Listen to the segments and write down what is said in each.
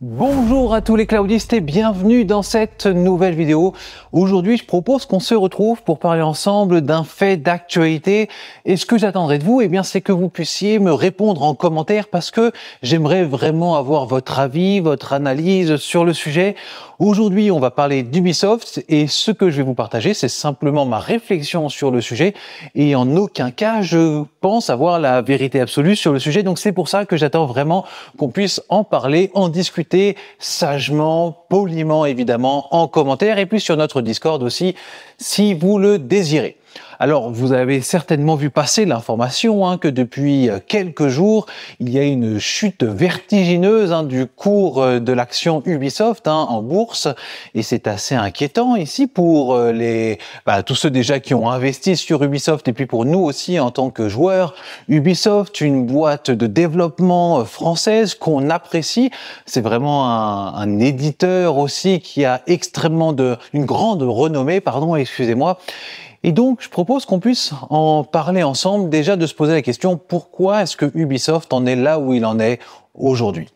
Bonjour à tous les cloudistes et bienvenue dans cette nouvelle vidéo. Aujourd'hui, je propose qu'on se retrouve pour parler ensemble d'un fait d'actualité. Et ce que j'attendrai de vous, eh bien, c'est que vous puissiez me répondre en commentaire parce que j'aimerais vraiment avoir votre avis, votre analyse sur le sujet. Aujourd'hui, on va parler d'Ubisoft et ce que je vais vous partager, c'est simplement ma réflexion sur le sujet et en aucun cas je pense avoir la vérité absolue sur le sujet. Donc c'est pour ça que j'attends vraiment qu'on puisse en parler, en discuter sagement, poliment évidemment, en commentaire et puis sur notre Discord aussi si vous le désirez. Alors, vous avez certainement vu passer l'information hein, que depuis euh, quelques jours, il y a une chute vertigineuse hein, du cours euh, de l'action Ubisoft hein, en bourse, et c'est assez inquiétant ici pour euh, les bah, tous ceux déjà qui ont investi sur Ubisoft, et puis pour nous aussi en tant que joueurs. Ubisoft, une boîte de développement française qu'on apprécie, c'est vraiment un, éditeur aussi qui a extrêmement de une grande renommée, pardon, excusez-moi. Et donc, je propose qu'on puisse en parler ensemble, déjà de se poser la question pourquoi est-ce que Ubisoft en est là où il en est aujourd'hui.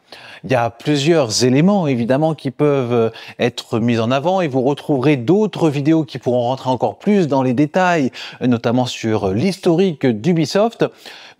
Il y a plusieurs éléments évidemment qui peuvent euh, être mis en avant et vous retrouverez d'autres vidéos qui pourront rentrer encore plus dans les détails, euh, notamment sur euh, l'historique d'Ubisoft.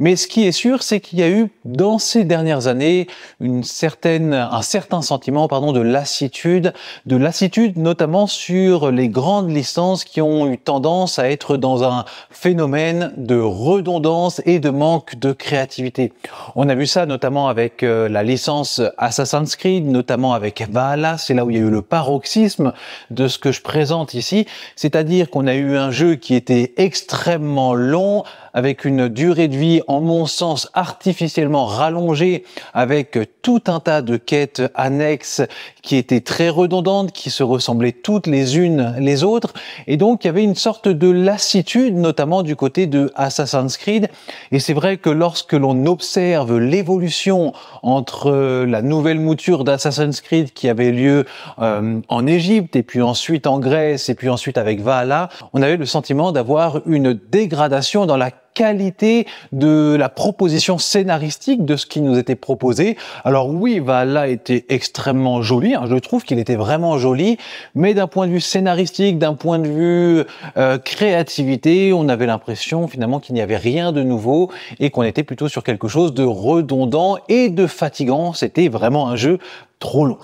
Mais ce qui est sûr, c'est qu'il y a eu dans ces dernières années une certaine, un certain sentiment pardon, de lassitude, de lassitude notamment sur les grandes licences qui ont eu tendance à être dans un phénomène de redondance et de manque de créativité. On a vu ça notamment avec euh, la licence Assassin's Creed, notamment avec Valhalla, c'est là où il y a eu le paroxysme de ce que je présente ici, c'est-à-dire qu'on a eu un jeu qui était extrêmement long, avec une durée de vie en mon sens artificiellement rallongée, avec tout un tas de quêtes annexes qui étaient très redondantes, qui se ressemblaient toutes les unes les autres, et donc il y avait une sorte de lassitude, notamment du côté de Assassin's Creed. Et c'est vrai que lorsque l'on observe l'évolution entre euh, la nouvelle mouture d'Assassin's Creed qui avait lieu euh, en Égypte et puis ensuite en Grèce et puis ensuite avec Valhalla, on avait le sentiment d'avoir une dégradation dans la qualité de la proposition scénaristique de ce qui nous était proposé. Alors oui, Valhalla était extrêmement joli, hein, je trouve qu'il était vraiment joli, mais d'un point de vue scénaristique, d'un point de vue euh, créativité, on avait l'impression finalement qu'il n'y avait rien de nouveau et qu'on était plutôt sur quelque chose de redondant et de fatigant. C'était vraiment un jeu trop long.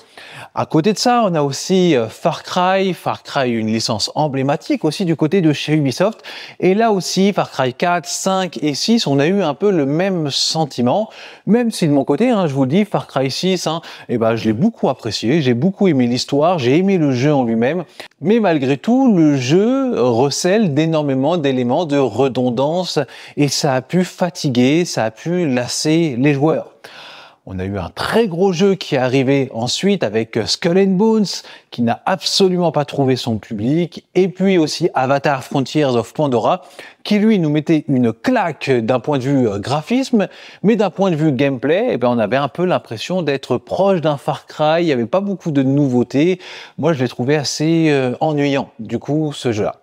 À côté de ça, on a aussi euh, Far Cry, Far Cry une licence emblématique aussi du côté de chez Ubisoft. Et là aussi, Far Cry 4, 5 et 6, on a eu un peu le même sentiment, même si de mon côté, hein, je vous dis, Far Cry 6, hein, eh ben, je l'ai beaucoup apprécié, j'ai beaucoup aimé l'histoire, j'ai aimé le jeu en lui-même, mais malgré tout, le jeu recèle d'énormément d'éléments de redondance et ça a pu fatiguer, ça a pu lasser les joueurs. On a eu un très gros jeu qui est arrivé ensuite avec euh, Skull and Bones, qui n'a absolument pas trouvé son public, et puis aussi Avatar Frontiers of Pandora, qui lui nous mettait une claque d'un point de vue euh, graphisme, mais d'un point de vue gameplay, eh ben on avait un peu l'impression d'être proche d'un Far Cry, il n'y avait pas beaucoup de nouveautés. Moi, je l'ai trouvé assez euh, ennuyant, du coup, ce jeu-là.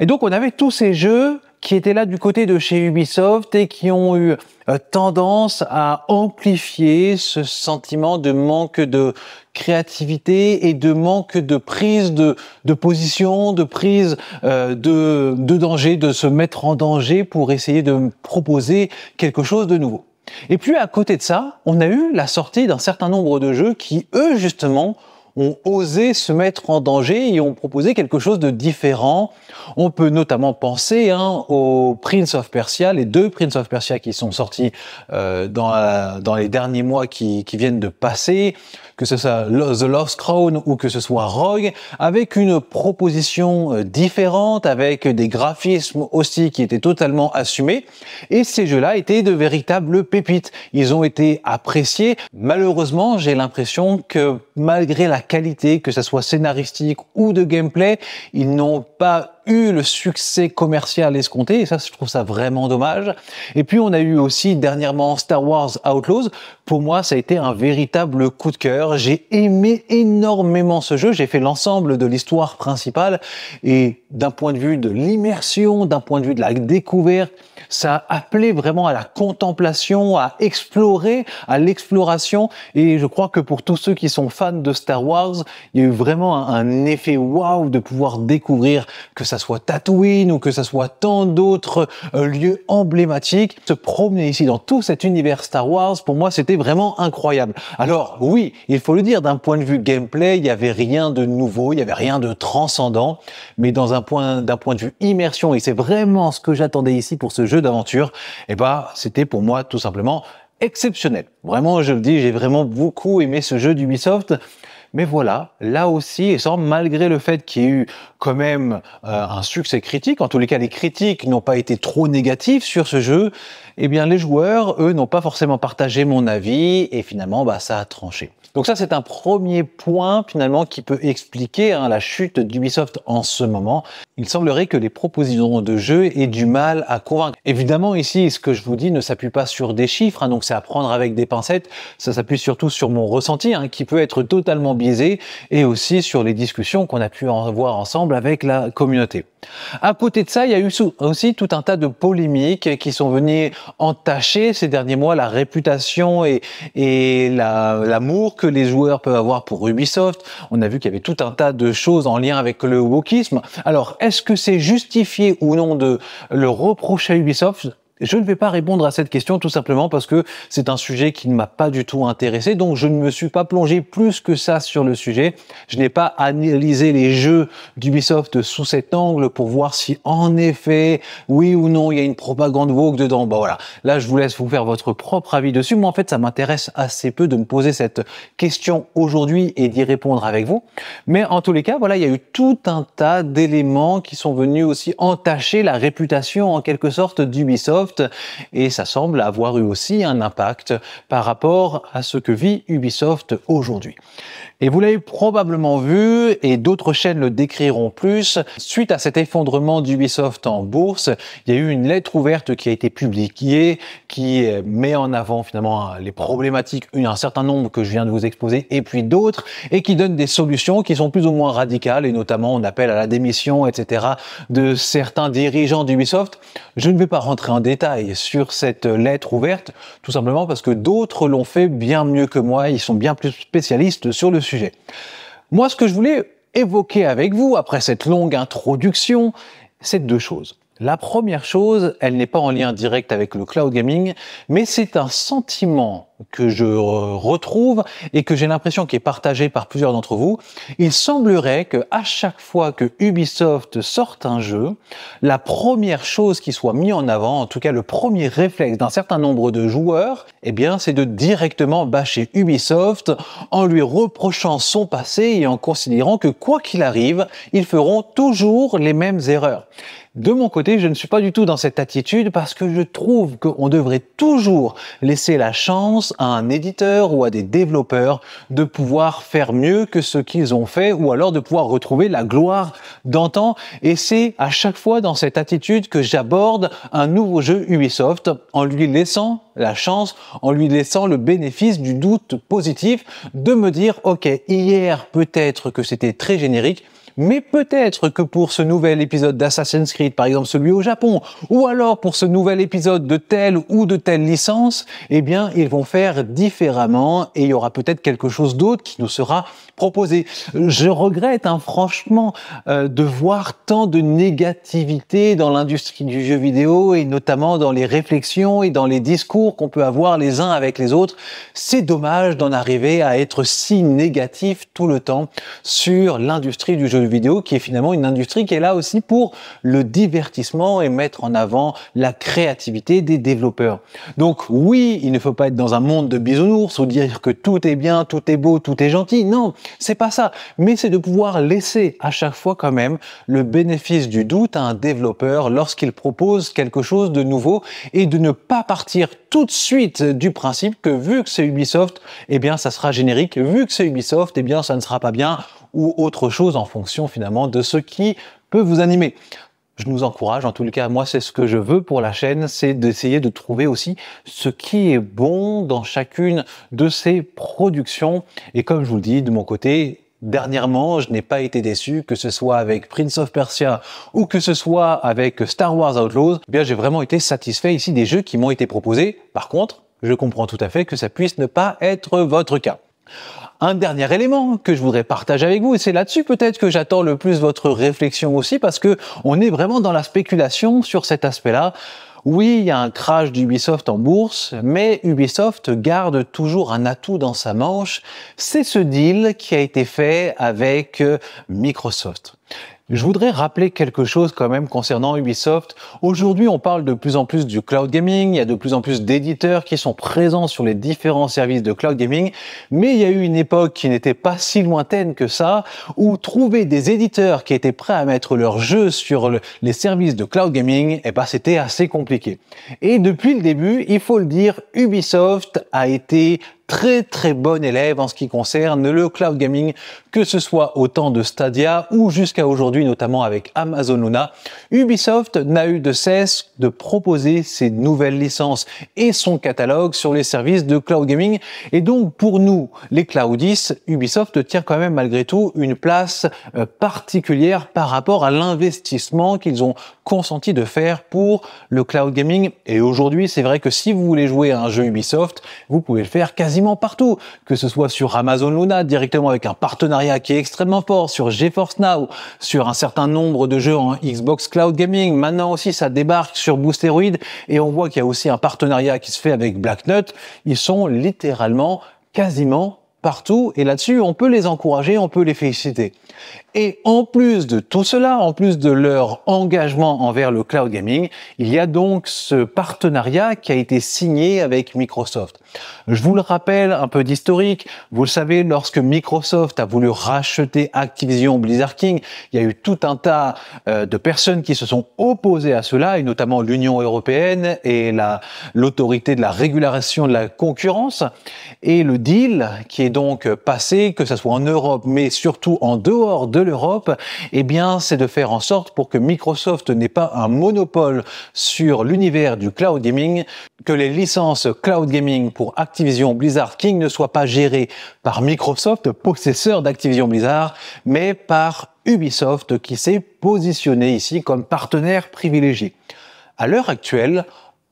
Et donc, on avait tous ces jeux qui étaient là du côté de chez Ubisoft et qui ont eu euh, tendance à amplifier ce sentiment de manque de créativité et de manque de prise de, position, de prise euh, de, de danger, de se mettre en danger pour essayer de proposer quelque chose de nouveau. Et puis à côté de ça, on a eu la sortie d'un certain nombre de jeux qui, eux justement, ont osé se mettre en danger et ont proposé quelque chose de différent. On peut notamment penser hein, au Prince of Persia, les deux Prince of Persia qui sont sortis euh, dans, dans, les derniers mois qui, qui, viennent de passer, que ce soit The Lost Crown ou que ce soit Rogue, avec une proposition euh, différente, avec des graphismes aussi qui étaient totalement assumés. Et ces jeux-là étaient de véritables pépites. Ils ont été appréciés. Malheureusement, j'ai l'impression que malgré la qualité, que ça soit scénaristique ou de gameplay, ils n'ont pas eu le succès commercial escompté, et ça, je trouve ça vraiment dommage. Et puis, on a eu aussi dernièrement Star Wars Outlaws. Pour moi, ça a été un véritable coup de cœur. J'ai aimé énormément ce jeu. J'ai fait l'ensemble de l'histoire principale, et d'un point de vue de l'immersion, d'un point de vue de la découverte, ça appelait vraiment à la contemplation, à explorer, à l'exploration. Et je crois que pour tous ceux qui sont fans de Star Wars, il y a eu vraiment un, effet waouh de pouvoir découvrir que ça soit Tatooine ou que ça soit tant d'autres euh, lieux emblématiques. Se promener ici dans tout cet univers Star Wars, pour moi, c'était vraiment incroyable. Alors oui, il faut le dire, d'un point de vue gameplay, il n'y avait rien de nouveau, il n'y avait rien de transcendant, mais dans un point, d'un point de vue immersion, et c'est vraiment ce que j'attendais ici pour ce jeu d'aventure, eh ben, c'était pour moi tout simplement exceptionnel. Vraiment, je le dis, j'ai vraiment beaucoup aimé ce jeu d'Ubisoft. Mais voilà, là aussi, et sans malgré le fait qu'il y ait eu quand même euh, un succès critique, en tous les cas, les critiques n'ont pas été trop négatives sur ce jeu, eh bien, les joueurs, eux, n'ont pas forcément partagé mon avis, et finalement, bah, ça a tranché. Donc ça, c'est un premier point finalement qui peut expliquer hein, la chute d'Ubisoft en ce moment il semblerait que les propositions de jeu aient du mal à convaincre. Évidemment, ici, ce que je vous dis ne s'appuie pas sur des chiffres, hein, donc c'est à prendre avec des pincettes. Ça s'appuie surtout sur mon ressenti, hein, qui peut être totalement biaisé, et aussi sur les discussions qu'on a pu avoir ensemble avec la communauté. À côté de ça, il y a eu aussi tout un tas de polémiques qui sont venues entacher ces derniers mois la réputation et, l'amour que les joueurs peuvent avoir pour Ubisoft. On a vu qu'il y avait tout un tas de choses en lien avec le wokisme. Alors, est-ce que c'est justifié ou non de le reprocher à Ubisoft je ne vais pas répondre à cette question tout simplement parce que c'est un sujet qui ne m'a pas du tout intéressé, donc je ne me suis pas plongé plus que ça sur le sujet. Je n'ai pas analysé les jeux d'Ubisoft sous cet angle pour voir si en effet, oui ou non, il y a une propagande Vogue dedans. Bah voilà, là je vous laisse vous faire votre propre avis dessus. Moi en fait ça m'intéresse assez peu de me poser cette question aujourd'hui et d'y répondre avec vous. Mais en tous les cas, voilà, il y a eu tout un tas d'éléments qui sont venus aussi entacher la réputation en quelque sorte d'Ubisoft et ça semble avoir eu aussi un impact par rapport à ce que vit Ubisoft aujourd'hui. Et vous l'avez probablement vu, et d'autres chaînes le décriront plus, suite à cet effondrement d'Ubisoft en bourse, il y a eu une lettre ouverte qui a été publiée, qui met en avant finalement les problématiques, un certain nombre que je viens de vous exposer, et puis d'autres, et qui donne des solutions qui sont plus ou moins radicales, et notamment on appelle à la démission, etc., de certains dirigeants d'Ubisoft. Je ne vais pas rentrer en détail sur cette lettre ouverte, tout simplement parce que d'autres l'ont fait bien mieux que moi, ils sont bien plus spécialistes sur le moi, ce que je voulais évoquer avec vous après cette longue introduction, c'est deux choses. La première chose, elle n'est pas en lien direct avec le cloud gaming, mais c'est un sentiment que je retrouve et que j'ai l'impression qui est partagé par plusieurs d'entre vous. Il semblerait que à chaque fois que Ubisoft sorte un jeu, la première chose qui soit mise en avant, en tout cas le premier réflexe d'un certain nombre de joueurs, eh bien, c'est de directement bâcher Ubisoft en lui reprochant son passé et en considérant que quoi qu'il arrive, ils feront toujours les mêmes erreurs. De mon côté, je ne suis pas du tout dans cette attitude parce que je trouve qu'on devrait toujours laisser la chance à un éditeur ou à des développeurs de pouvoir faire mieux que ce qu'ils ont fait ou alors de pouvoir retrouver la gloire d'antan. Et c'est à chaque fois dans cette attitude que j'aborde un nouveau jeu Ubisoft en lui laissant la chance, en lui laissant le bénéfice du doute positif de me dire, OK, hier peut-être que c'était très générique, mais peut-être que pour ce nouvel épisode d'Assassin's Creed, par exemple celui au Japon, ou alors pour ce nouvel épisode de telle ou de telle licence, eh bien, ils vont faire différemment et il y aura peut-être quelque chose d'autre qui nous sera proposé. Je regrette, hein, franchement, euh, de voir tant de négativité dans l'industrie du jeu vidéo et notamment dans les réflexions et dans les discours qu'on peut avoir les uns avec les autres. C'est dommage d'en arriver à être si négatif tout le temps sur l'industrie du jeu vidéo vidéo qui est finalement une industrie qui est là aussi pour le divertissement et mettre en avant la créativité des développeurs. Donc oui, il ne faut pas être dans un monde de bisounours ou dire que tout est bien, tout est beau, tout est gentil. Non, c'est pas ça. Mais c'est de pouvoir laisser à chaque fois quand même le bénéfice du doute à un développeur lorsqu'il propose quelque chose de nouveau et de ne pas partir tout de suite du principe que vu que c'est Ubisoft, eh bien ça sera générique, vu que c'est Ubisoft, eh bien ça ne sera pas bien, ou autre chose en fonction finalement de ce qui peut vous animer je nous encourage, en tout le cas, moi c'est ce que je veux pour la chaîne, c'est d'essayer de trouver aussi ce qui est bon dans chacune de ces productions. Et comme je vous le dis, de mon côté, dernièrement, je n'ai pas été déçu, que ce soit avec Prince of Persia ou que ce soit avec Star Wars Outlaws, eh bien j'ai vraiment été satisfait ici des jeux qui m'ont été proposés. Par contre, je comprends tout à fait que ça puisse ne pas être votre cas. Un dernier élément que je voudrais partager avec vous, et c'est là-dessus peut-être que j'attends le plus votre réflexion aussi, parce que on est vraiment dans la spéculation sur cet aspect-là. Oui, il y a un crash d'Ubisoft en bourse, mais Ubisoft garde toujours un atout dans sa manche. C'est ce deal qui a été fait avec euh, Microsoft. Je voudrais rappeler quelque chose quand même concernant Ubisoft. Aujourd'hui, on parle de plus en plus du cloud gaming, il y a de plus en plus d'éditeurs qui sont présents sur les différents services de cloud gaming, mais il y a eu une époque qui n'était pas si lointaine que ça, où trouver des éditeurs qui étaient prêts à mettre leurs jeux sur les services de cloud gaming, eh ben, c'était assez compliqué. Et depuis le début, il faut le dire, Ubisoft a été très très bon élève en ce qui concerne le cloud gaming, que ce soit au temps de Stadia ou jusqu'à aujourd'hui, notamment avec Amazon Luna. Ubisoft n'a eu de cesse de proposer ses nouvelles licences et son catalogue sur les services de cloud gaming. Et donc pour nous, les cloudistes, Ubisoft tient quand même malgré tout une place euh, particulière par rapport à l'investissement qu'ils ont consenti de faire pour le cloud gaming. Et aujourd'hui, c'est vrai que si vous voulez jouer à un jeu Ubisoft, vous pouvez le faire quasi partout, que ce soit sur Amazon Luna directement avec un partenariat qui est extrêmement fort, sur GeForce Now, sur un certain nombre de jeux en Xbox Cloud Gaming. Maintenant aussi, ça débarque sur Boosteroid et on voit qu'il y a aussi un partenariat qui se fait avec Black Nut. Ils sont littéralement quasiment partout et là-dessus, on peut les encourager, on peut les féliciter. Et en plus de tout cela, en plus de leur engagement envers le cloud gaming, il y a donc ce partenariat qui a été signé avec Microsoft. Je vous le rappelle, un peu d'historique, vous le savez, lorsque Microsoft a voulu racheter Activision Blizzard King, il y a eu tout un tas euh, de personnes qui se sont opposées à cela, et notamment l'Union européenne et l'autorité de la régulation de la concurrence. Et le deal qui est donc passé, que ce soit en Europe, mais surtout en dehors de l'Europe, eh bien, c'est de faire en sorte pour que Microsoft n'ait pas un monopole sur l'univers du cloud gaming, que les licences cloud gaming pour Activision Blizzard King ne soient pas gérées par Microsoft, possesseur d'Activision Blizzard, mais par Ubisoft qui s'est positionné ici comme partenaire privilégié. À l'heure actuelle,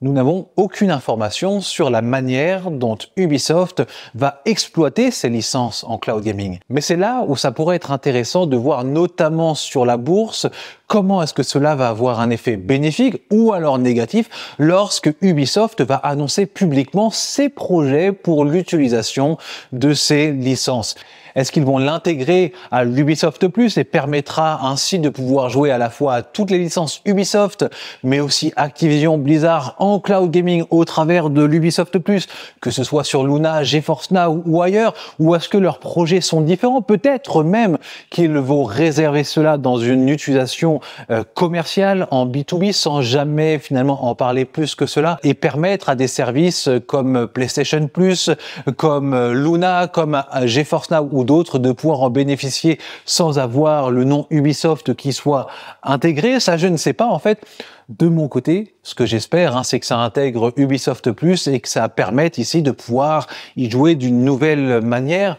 nous n'avons aucune information sur la manière dont Ubisoft va exploiter ses licences en cloud gaming. Mais c'est là où ça pourrait être intéressant de voir notamment sur la bourse comment est-ce que cela va avoir un effet bénéfique ou alors négatif lorsque Ubisoft va annoncer publiquement ses projets pour l'utilisation de ses licences. Est-ce qu'ils vont l'intégrer à l'Ubisoft Plus et permettra ainsi de pouvoir jouer à la fois à toutes les licences Ubisoft, mais aussi Activision Blizzard en cloud gaming au travers de l'Ubisoft Plus, que ce soit sur Luna, GeForce Now ou ailleurs, ou est-ce que leurs projets sont différents Peut-être même qu'ils vont réserver cela dans une utilisation euh, commerciale en B2B sans jamais finalement en parler plus que cela et permettre à des services comme PlayStation Plus, comme euh, Luna, comme euh, GeForce Now ou d'autres de pouvoir en bénéficier sans avoir le nom Ubisoft qui soit intégré. Ça, je ne sais pas. En fait, de mon côté, ce que j'espère, hein, c'est que ça intègre Ubisoft Plus et que ça permette ici de pouvoir y jouer d'une nouvelle manière.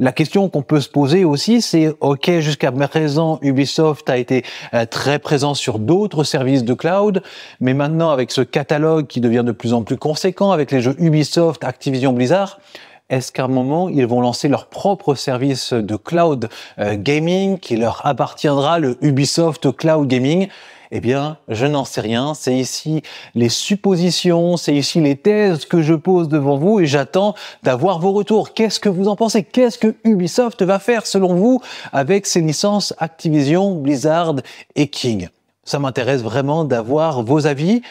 La question qu'on peut se poser aussi, c'est OK, jusqu'à présent, Ubisoft a été euh, très présent sur d'autres services de cloud, mais maintenant avec ce catalogue qui devient de plus en plus conséquent, avec les jeux Ubisoft, Activision Blizzard, est-ce qu'à un moment, ils vont lancer leur propre service de cloud euh, gaming qui leur appartiendra, le Ubisoft Cloud Gaming eh bien, je n'en sais rien. C'est ici les suppositions, c'est ici les thèses que je pose devant vous et j'attends d'avoir vos retours. Qu'est-ce que vous en pensez Qu'est-ce que Ubisoft va faire selon vous avec ses licences Activision, Blizzard et King Ça m'intéresse vraiment d'avoir vos avis.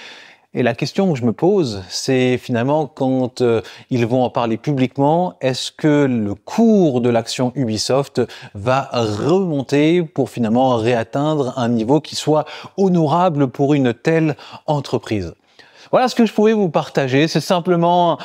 Et la question que je me pose, c'est finalement quand euh, ils vont en parler publiquement, est-ce que le cours de l'action Ubisoft va remonter pour finalement réatteindre un niveau qui soit honorable pour une telle entreprise voilà ce que je pouvais vous partager. C'est simplement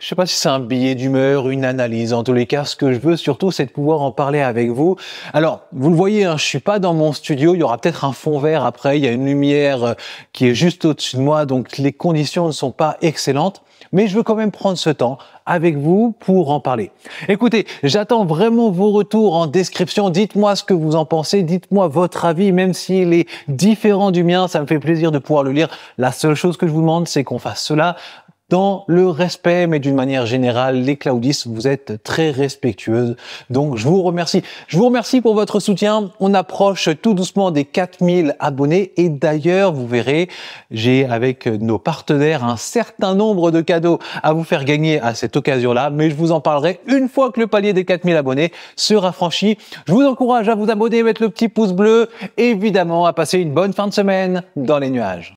je sais pas si c'est un billet d'humeur, une analyse. En tous les cas, ce que je veux surtout, c'est de pouvoir en parler avec vous. Alors, vous le voyez, hein, je suis pas dans mon studio. Il y aura peut-être un fond vert après. Il y a une lumière euh, qui est juste au-dessus de moi, donc les conditions ne sont pas excellentes. Mais je veux quand même prendre ce temps avec vous pour en parler. Écoutez, j'attends vraiment vos retours en description. Dites-moi ce que vous en pensez. Dites-moi votre avis, même s'il est différent du mien. Ça me fait plaisir de pouvoir le lire. La seule chose que je vous demande, c'est qu'on fasse cela dans le respect, mais d'une manière générale, les Claudis, vous êtes très respectueuses. Donc, je vous remercie. Je vous remercie pour votre soutien. On approche tout doucement des 4000 abonnés. Et d'ailleurs, vous verrez, j'ai avec nos partenaires un certain nombre de cadeaux à vous faire gagner à cette occasion-là. Mais je vous en parlerai une fois que le palier des 4000 abonnés sera franchi. Je vous encourage à vous abonner, mettre le petit pouce bleu, évidemment, à passer une bonne fin de semaine dans les nuages.